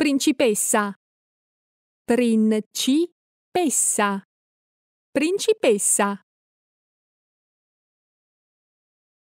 Principessa. Principessa. Principessa.